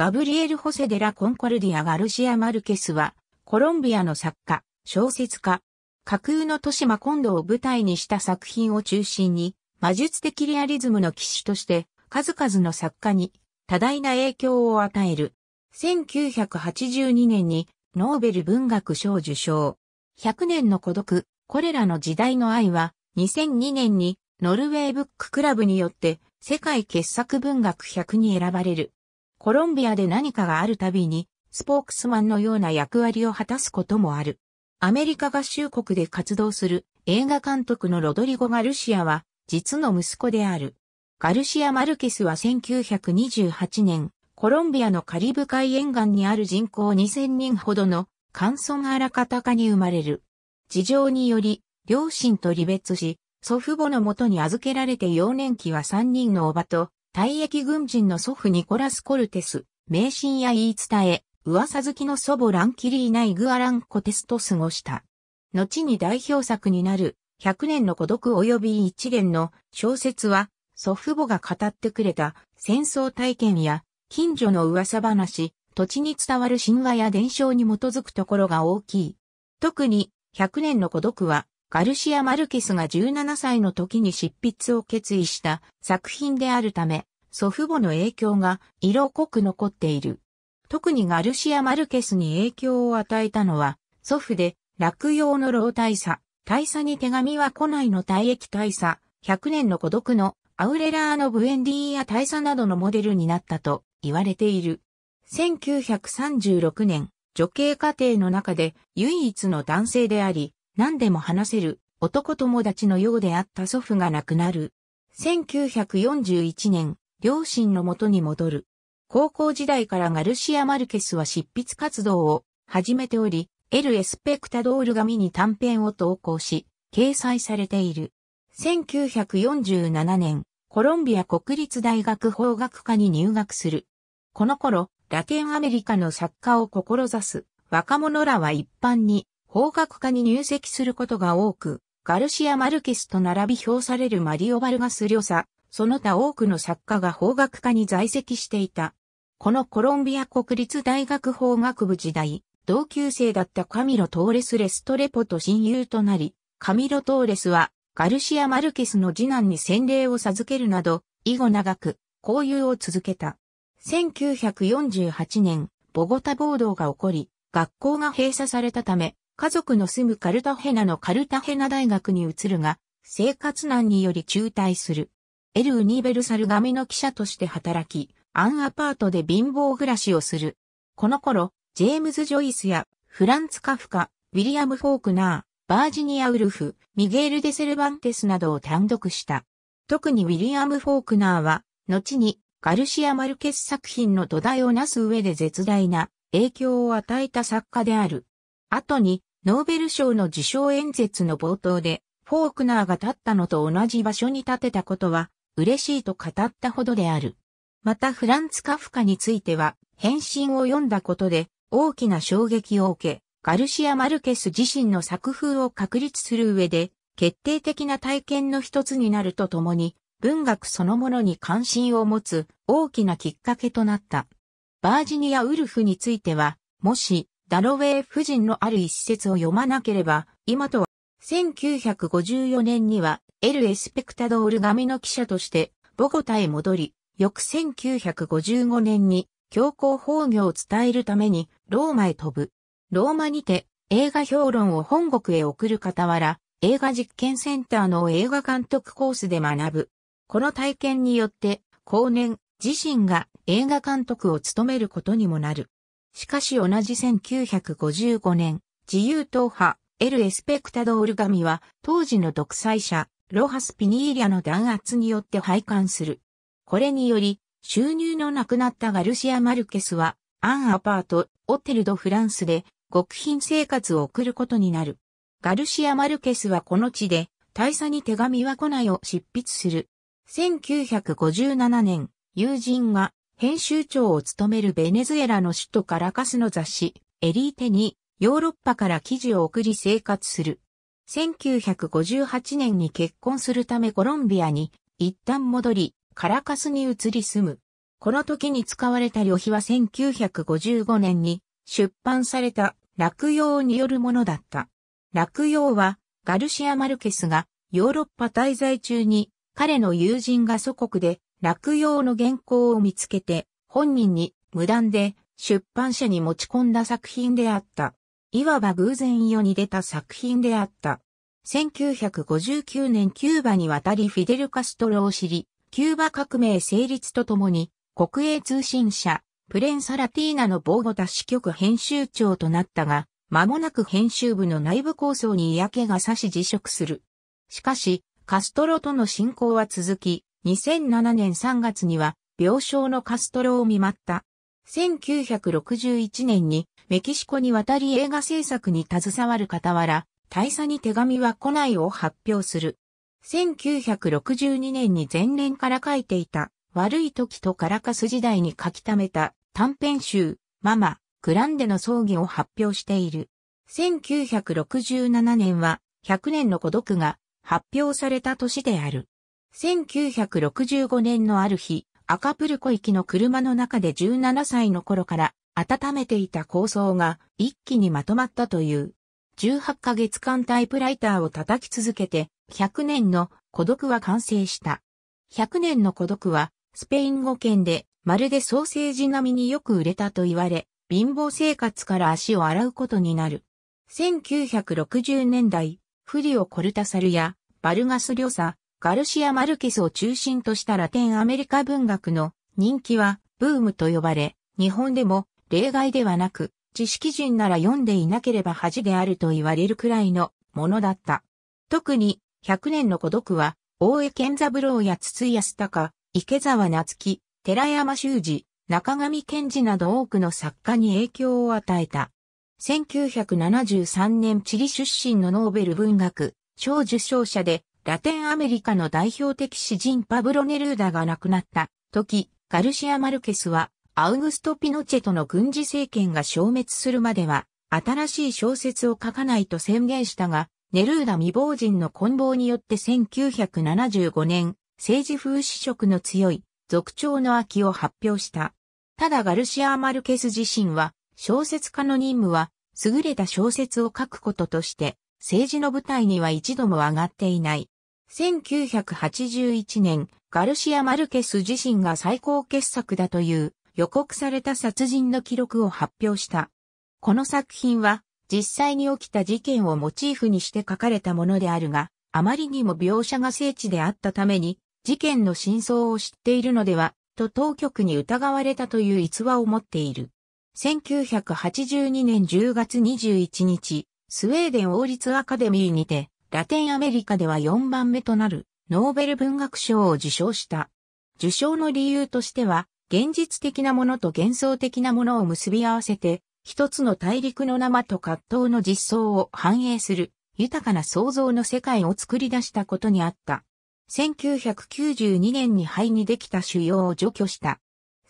ガブリエル・ホセデラ・コンコルディア・ガルシア・マルケスは、コロンビアの作家、小説家、架空の都市マコンドを舞台にした作品を中心に、魔術的リアリズムの騎士として、数々の作家に多大な影響を与える。1982年にノーベル文学賞受賞。100年の孤独、これらの時代の愛は、2002年にノルウェーブッククラブによって世界傑作文学100に選ばれる。コロンビアで何かがあるたびに、スポークスマンのような役割を果たすこともある。アメリカ合衆国で活動する映画監督のロドリゴ・ガルシアは、実の息子である。ガルシア・マルケスは1928年、コロンビアのカリブ海沿岸にある人口2000人ほどのカンソン・アラカタカに生まれる。事情により、両親と離別し、祖父母のもとに預けられて幼年期は3人のおばと退役軍人の祖父ニコラス・コルテス、迷信や言い伝え、噂好きの祖母ランキリーナ・イグアラン・コテスと過ごした。後に代表作になる、100年の孤独及び一元の小説は、祖父母が語ってくれた戦争体験や近所の噂話、土地に伝わる神話や伝承に基づくところが大きい。特に、100年の孤独は、ガルシア・マルケスが17歳の時に執筆を決意した作品であるため、祖父母の影響が色濃く残っている。特にガルシア・マルケスに影響を与えたのは、祖父で、落葉の老大佐、大佐に手紙は来ないの退役大佐、100年の孤独のアウレラーのブエンディーや大佐などのモデルになったと言われている。1936年、女系家庭の中で唯一の男性であり、何でも話せる男友達のようであった祖父が亡くなる。1941年、両親の元に戻る。高校時代からガルシア・マルケスは執筆活動を始めており、エル・エスペクタドール紙に短編を投稿し、掲載されている。1947年、コロンビア国立大学法学科に入学する。この頃、ラテンアメリカの作家を志す若者らは一般に法学科に入籍することが多く、ガルシア・マルケスと並び評されるマリオ・バルガス・リョサ、その他多くの作家が法学科に在籍していた。このコロンビア国立大学法学部時代、同級生だったカミロ・トーレス・レストレポと親友となり、カミロ・トーレスはガルシア・マルケスの次男に洗礼を授けるなど、以後長く交友を続けた。1948年、ボゴタ暴動が起こり、学校が閉鎖されたため、家族の住むカルタヘナのカルタヘナ大学に移るが、生活難により中退する。エル・ウニベルサルガミの記者として働き、アンアパートで貧乏暮らしをする。この頃、ジェームズ・ジョイスやフランツ・カフカ、ウィリアム・フォークナー、バージニア・ウルフ、ミゲール・デ・セルバンテスなどを単独した。特にウィリアム・フォークナーは、後にガルシア・マルケス作品の土台をなす上で絶大な影響を与えた作家である。後にノーベル賞の受賞演説の冒頭で、フォークナーが立ったのと同じ場所に立てたことは、嬉しいと語ったほどである。またフランツ・カフカについては、返信を読んだことで、大きな衝撃を受け、ガルシア・マルケス自身の作風を確立する上で、決定的な体験の一つになるとともに、文学そのものに関心を持つ大きなきっかけとなった。バージニア・ウルフについては、もしダロウェイ夫人のある一節を読まなければ、今とは、1954年には、エル・エスペクタドール紙の記者として、ボゴタへ戻り、翌1955年に、教皇法業を伝えるために、ローマへ飛ぶ。ローマにて、映画評論を本国へ送る傍ら、映画実験センターの映画監督コースで学ぶ。この体験によって、後年、自身が映画監督を務めることにもなる。しかし同じ1955年、自由党派、エル・エスペクタドール神は、当時の独裁者、ロハス・ピニーリャの弾圧によって廃刊する。これにより、収入のなくなったガルシア・マルケスは、アン・アパート、オテル・ド・フランスで、極貧生活を送ることになる。ガルシア・マルケスはこの地で、大佐に手紙は来ないを執筆する。1957年、友人が編集長を務めるベネズエラの首都カラカスの雑誌、エリーテに、ヨーロッパから記事を送り生活する。1958年に結婚するためコロンビアに一旦戻り、カラカスに移り住む。この時に使われた旅費は1955年に出版された落葉によるものだった。落葉はガルシア・マルケスがヨーロッパ滞在中に彼の友人が祖国で落葉の原稿を見つけて、本人に無断で出版社に持ち込んだ作品であった。いわば偶然世に出た作品であった。1959年キューバに渡りフィデル・カストロを知り、キューバ革命成立とともに、国営通信社、プレンサラティーナの防護ゴ支局編集長となったが、間もなく編集部の内部構想に嫌気がさし辞職する。しかし、カストロとの進行は続き、2007年3月には病床のカストロを見舞った。1961年にメキシコに渡り映画制作に携わる傍ら、大佐に手紙は来ないを発表する。1962年に前年から書いていた、悪い時とカラカス時代に書き溜めた短編集、ママ、グランデの葬儀を発表している。1967年は100年の孤独が発表された年である。1965年のある日、アカプルコ行きの車の中で17歳の頃から温めていた構想が一気にまとまったという。18ヶ月間タイプライターを叩き続けて、100年の孤独は完成した。100年の孤独は、スペイン語圏で、まるでソーセージ並みによく売れたと言われ、貧乏生活から足を洗うことになる。1960年代、フリオ・コルタサルや、バルガス・リョサ、ガルシア・マルケスを中心としたラテンアメリカ文学の人気はブームと呼ばれ、日本でも例外ではなく、知識人なら読んでいなければ恥であると言われるくらいのものだった。特に、100年の孤独は、大江健三郎や筒井康隆、池沢夏樹、寺山修司、中上健二など多くの作家に影響を与えた。1973年チリ出身のノーベル文学、賞受賞者で、ラテンアメリカの代表的詩人パブロ・ネルーダが亡くなった時、ガルシア・マルケスは、アウグスト・ピノチェとの軍事政権が消滅するまでは、新しい小説を書かないと宣言したが、ネルーダ未亡人の棍棒によって1975年、政治風刺色の強い、俗調の秋を発表した。ただガルシア・マルケス自身は、小説家の任務は、優れた小説を書くこととして、政治の舞台には一度も上がっていない。1981年、ガルシア・マルケス自身が最高傑作だという予告された殺人の記録を発表した。この作品は実際に起きた事件をモチーフにして書かれたものであるが、あまりにも描写が精緻であったために、事件の真相を知っているのでは、と当局に疑われたという逸話を持っている。1982年10月21日、スウェーデン王立アカデミーにて、ラテンアメリカでは4番目となるノーベル文学賞を受賞した。受賞の理由としては、現実的なものと幻想的なものを結び合わせて、一つの大陸の生と葛藤の実相を反映する豊かな創造の世界を作り出したことにあった。1992年に肺にできた腫瘍を除去した。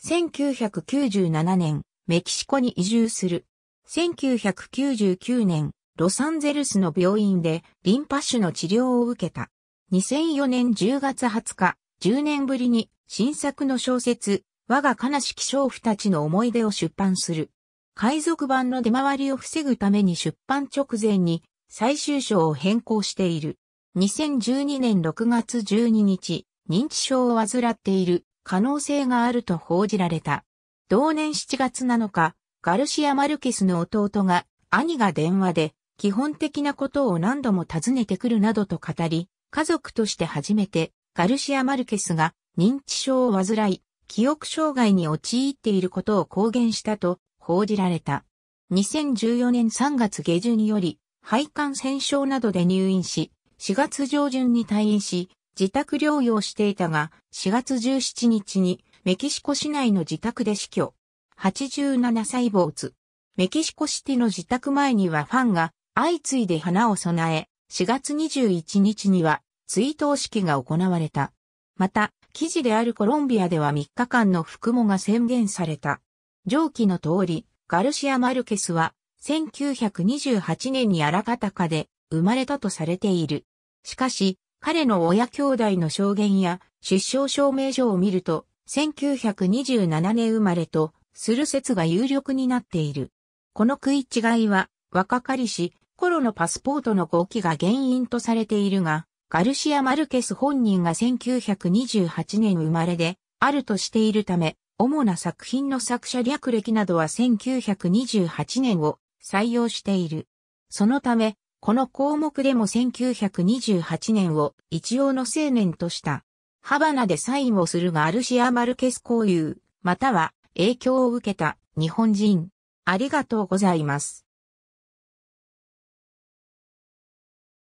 1997年、メキシコに移住する。1999年、ロサンゼルスの病院でリンパ腫の治療を受けた。2004年10月20日、10年ぶりに新作の小説、我が悲しき娼婦たちの思い出を出版する。海賊版の出回りを防ぐために出版直前に最終章を変更している。2012年6月12日、認知症を患っている可能性があると報じられた。同年7月7日、ガルシア・マルケスの弟が兄が電話で基本的なことを何度も尋ねてくるなどと語り、家族として初めてガルシア・マルケスが認知症を患い、記憶障害に陥っていることを公言したと報じられた。2014年3月下旬により、肺感染症などで入院し、4月上旬に退院し、自宅療養していたが、4月17日にメキシコ市内の自宅で死去。87歳坊主。メキシコシティの自宅前にはファンが相次いで花を備え、4月21日には追悼式が行われた。また、記事であるコロンビアでは3日間の服喪が宣言された。上記の通り、ガルシア・マルケスは、1928年にアラカタカで生まれたとされている。しかし、彼の親兄弟の証言や出生証明書を見ると、1927年生まれとする説が有力になっている。この食い違いは、若かりし、頃のパスポートの合期が原因とされているが、ガルシア・マルケス本人が1928年生まれで、あるとしているため、主な作品の作者略歴などは1928年を採用している。そのため、この項目でも1928年を一応の青年とした。ハバナでサインをするがルシア・マルケス交友、または影響を受けた日本人。ありがとうございます。